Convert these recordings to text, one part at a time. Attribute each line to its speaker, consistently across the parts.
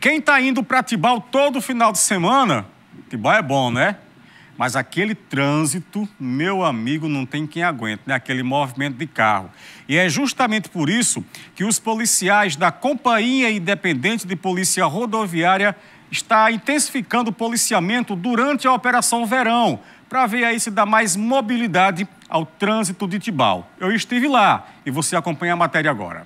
Speaker 1: Quem está indo para Tibau todo final de semana, Tibau é bom, né? Mas aquele trânsito, meu amigo, não tem quem aguente, né? Aquele movimento de carro. E é justamente por isso que os policiais da Companhia Independente de Polícia Rodoviária está intensificando o policiamento durante a Operação Verão, para ver aí se dá mais mobilidade ao trânsito de Tibau. Eu estive lá e você acompanha a matéria agora.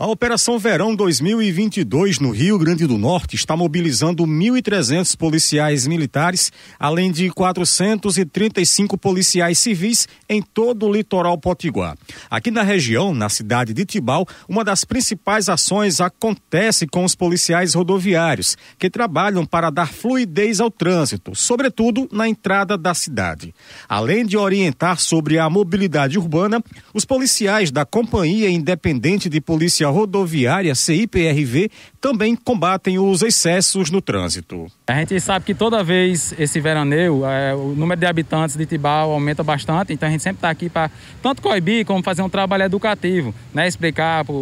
Speaker 1: A Operação Verão 2022 no Rio Grande do Norte está mobilizando 1.300 policiais militares, além de 435 policiais civis em todo o litoral potiguar. Aqui na região, na cidade de Tibau, uma das principais ações acontece com os policiais rodoviários, que trabalham para dar fluidez ao trânsito, sobretudo na entrada da cidade. Além de orientar sobre a mobilidade urbana, os policiais da Companhia Independente de Polícia Polícia Rodoviária CIPRV também combatem os excessos no trânsito. A gente sabe que
Speaker 2: toda vez esse veraneio, é, o número de habitantes de Tibau aumenta bastante, então a gente sempre está aqui para tanto coibir como fazer um trabalho educativo, né? explicar para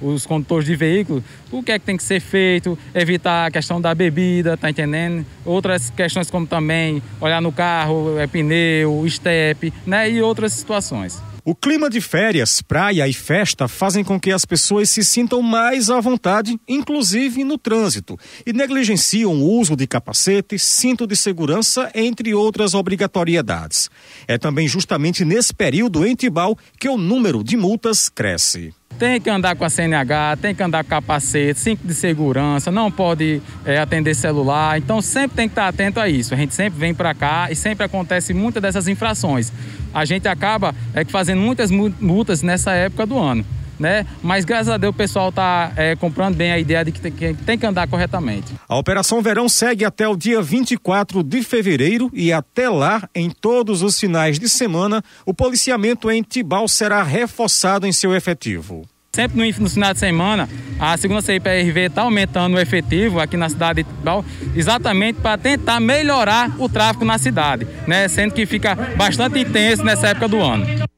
Speaker 2: os condutores de veículo o que é que tem que ser feito, evitar a questão da bebida, tá entendendo? Outras questões como também olhar no carro, é, pneu, estepe, né? E outras
Speaker 1: situações. O clima de férias, praia e festa fazem com que as pessoas se sintam mais à vontade, inclusive no trânsito, e negligenciam o uso de capacete, cinto de segurança, entre outras obrigatoriedades. É também justamente nesse período em Tibau que o número de multas cresce
Speaker 2: tem que andar com a CNH, tem que andar com capacete, cinto de segurança, não pode é, atender celular. Então sempre tem que estar atento a isso. A gente sempre vem para cá e sempre acontece muitas dessas infrações. A gente acaba é, fazendo muitas multas nessa época do ano né? Mas graças a Deus o pessoal está é, comprando bem a ideia de que tem, que tem que andar corretamente.
Speaker 1: A Operação Verão segue até o dia 24 de fevereiro e até lá, em todos os finais de semana, o policiamento em Tibau será reforçado em seu efetivo.
Speaker 2: Sempre no, no final de semana, a segunda CIPRV está aumentando o efetivo aqui na cidade de Tibau, exatamente para tentar melhorar o tráfego na cidade, né? sendo que fica bastante intenso nessa época do ano.